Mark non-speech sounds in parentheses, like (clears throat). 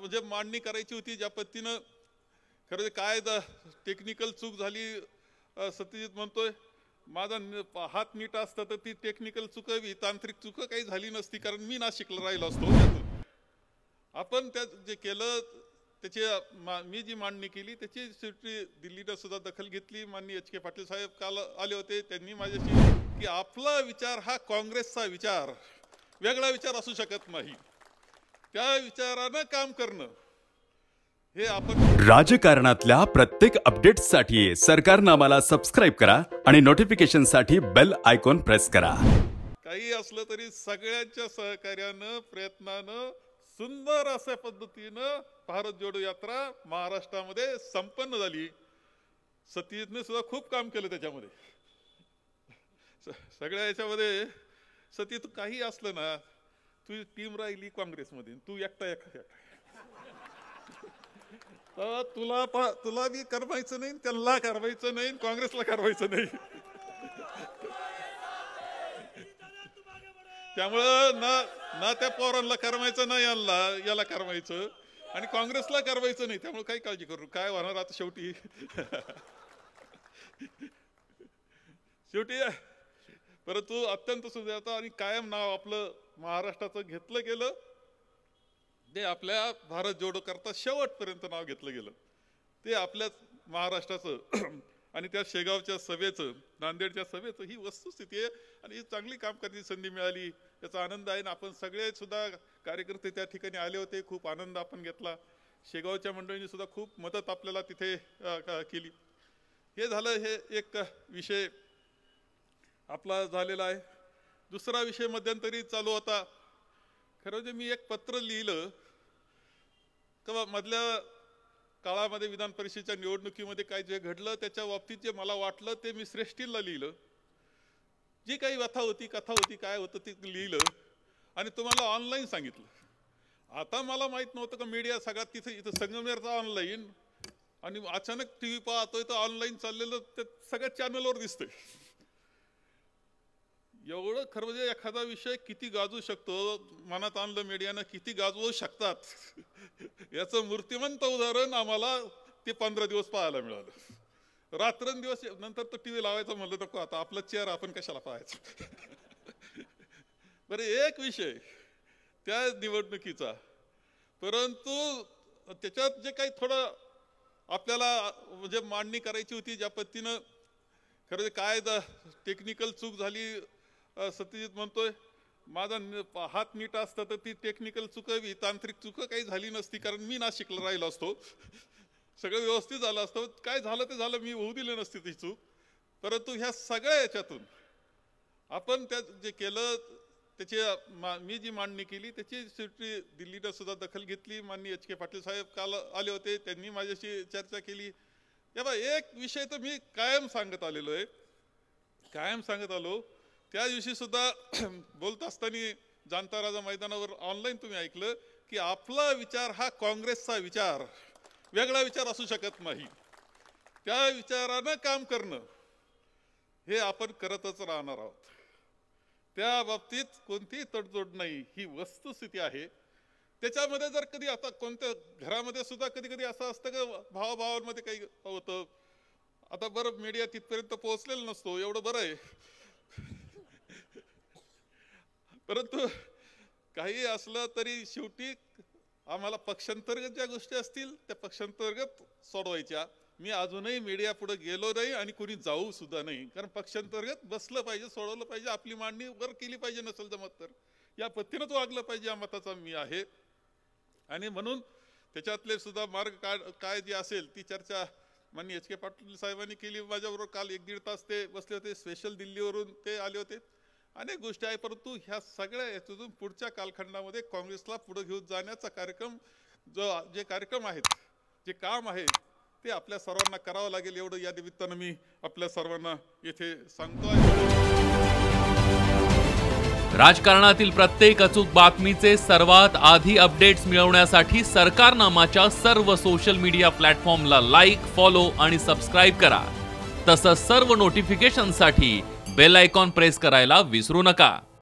म्हणजे मांडणी करायची होती ज्या पद्धतीनं खरं काय टेक्निकल चूक झाली सत्यजित म्हणतोय माझा हात नीट असता तर ती टेक्निकल चुक तांत्रिक चुक काही झाली नसती कारण मी ना शिकलो राहिलो असतो आपण त्या जे केलं त्याची मी जी मांडणी केली त्याची शेवटी दिल्लीनं सुद्धा दखल घेतली माननीय एच के पाटील साहेब काल आले होते त्यांनी माझ्याशी की आपला विचार हा काँग्रेसचा विचार वेगळा विचार असू शकत नाही त्या विचारानं काम करणं हे आपण राजकारणातल्या प्रत्येक अपडेट्ससाठी आम्हाला सबस्क्राईब करा आणि नोटिफिकेशन साठी बेल आयकॉन प्रेस करा काही असलं तरी सगळ्यांच्या सहकार्यानं प्रयत्नानं सुंदर अशा पद्धतीनं भारत जोडो यात्रा महाराष्ट्रामध्ये संपन्न झाली सतीजने सुद्धा खूप काम केलं त्याच्यामध्ये सगळ्या याच्यामध्ये सतीत काही असलं ना तुझी टीम राहिली काँग्रेसमध्ये तू एकटा एकटा (laughs) तर तुला तुला बी करवायचं नाही त्यांना करवायचं नाही काँग्रेसला करवायचं नाही (laughs) त्यामुळं ना ना त्या पोरांना करवायचं नाही यांना याला करवायचं आणि काँग्रेसला करवायचं नाही त्यामुळे काही काळजी करू काय होणार आता शेवटी (laughs) शेवटी परंतु अत्यंत सुंदर आणि कायम नाव आपलं महाराष्ट्राचं घेतलं गेलं ते आपल्या भारत जोडो करता शेवटपर्यंत नाव घेतलं गेलं ते आपल्याच महाराष्ट्राचं (clears throat) आणि त्या शेगावच्या सभेचं नांदेडच्या सभेचं ही वस्तुस्थिती आहे आणि ही चांगली काम करण्याची संधी मिळाली याचा आनंद आहे आणि आपण सगळे सुद्धा कार्यकर्ते त्या ठिकाणी आले होते खूप आनंद आपण घेतला शेगावच्या मंडळींनी सुद्धा खूप मदत आपल्याला तिथे केली हे झालं हे एक विषय आपला झालेला आहे दुसरा विषय मध्यंतरी चालू होता खरं म्हणजे मी एक पत्र लिहिलं तर मधल्या काळामध्ये विधान परिषदेच्या निवडणुकीमध्ये काय जे घडलं त्याच्या बाबतीत जे मला वाटलं ते मी श्रेष्ठीला लिहिलं जी काही व्यथा होती कथा होती काय होतं ते लिहिलं आणि तुम्हाला ऑनलाईन सांगितलं आता मला माहीत नव्हतं का मीडिया सगळ्यात तिथं इथं संगमेरचा ऑनलाईन आणि अचानक टी व्ही पाहतोय तर ऑनलाईन चाललेलं ते सगळ्या चॅनलवर दिसतंय एवढं खरं म्हणजे एखादा विषय किती गाजू शकतो मनात आणलं मीडियानं किती गाजवू शकतात (laughs) याचं मूर्तिमंत उदाहरण आम्हाला ते पंधरा दिवस पाहायला मिळालं रात्रंदिवस नंतर तो टी व्ही लावायचं म्हणलं तर आता आपला चेअर आपण कशाला पाहायचं (laughs) बरं एक विषय त्या निवडणुकीचा परंतु त्याच्यात जे काही थोडं आपल्याला म्हणजे मांडणी करायची होती ज्या पद्धतीनं खरं म्हणजे काय टेक्निकल चूक झाली सत्यजित म्हणतोय माझा हात नीट असता तर ती टेक्निकल चुकवी तांत्रिक चुक काही झाली नसती कारण मी ना नाशिकला राहिलो असतो सगळं व्यवस्थित झालं असतं काय झालं ते झालं मी होऊ दिलं नसते ती चूक परंतु ह्या सगळ्या याच्यातून आपण त्या जे केलं त्याची मी जी मांडणी केली त्याची शेवटी दिल्लीनं सुद्धा दखल घेतली माननीय एच के पाटील साहेब काल आले होते त्यांनी माझ्याशी चर्चा केली या बा एक विषय तर मी कायम सांगत आलेलो आहे कायम सांगत आलो त्या दिवशी सुद्धा (clears throat) बोलत असताना जाणता राजा मैदानावर ऑनलाईन तुम्ही ऐकलं की आपला विचार हा काँग्रेसचा विचार वेगळा विचार असू शकत नाही त्या विचारानं काम करणं हे आपण करतच राहणार आहोत त्या बाबतीत कोणतीही तडजोड नाही ही वस्तुस्थिती आहे त्याच्यामध्ये जर कधी आता कोणत्या घरामध्ये सुद्धा कधी कधी असं असतं की भावाभावांमध्ये काही होतं आता बरं मीडिया तिथपर्यंत पोहोचलेलं नसतो एवढं बरं आहे परंतु काही असलं तरी शेवटी आम्हाला पक्षांतर्गत ज्या गोष्टी असतील त्या पक्षांतर्गत सोडवायच्या मी अजूनही मीडिया पुढे गेलो नाही आणि कुणी जाऊ सुद्धा नाही कारण पक्षांतर्गत बसलं पाहिजे सोडवलं पाहिजे आपली मांडणी वर केली पाहिजे नसेल जमत तर या पत्तीनं तो वागलं पाहिजे या मताचा मी आहे आणि म्हणून त्याच्यातले सुद्धा मार्ग काय काय जे असेल ती चर्चा माननीय एच के पाटील साहेबांनी केली माझ्याबरोबर काल एक दीड तास ते बसले होते स्पेशल दिल्लीवरून ते आले होते अनेक गोष्टी आहेत परंतु ह्या सगळ्या याच्यातून पुढच्या कालखंडामध्ये काँग्रेसला पुढे घेऊन जाण्याचा कार्यक्रम जो जे कार्यक्रम आहेत जे काम आहे ते आपल्या सर्वांना करावं लागेल एवढं या निमित्तानं मी आपल्या सर्वांना येथे सांगतोय राजकारणातील प्रत्येक अचूक बातमीचे सर्वात आधी अपडेट्स मिळवण्यासाठी सरकारनामाच्या सर्व सोशल मीडिया प्लॅटफॉर्मला लाईक फॉलो आणि सबस्क्राईब करा तसंच सर्व नोटिफिकेशनसाठी बेल आयकॉन प्रेस करायला विसरू नका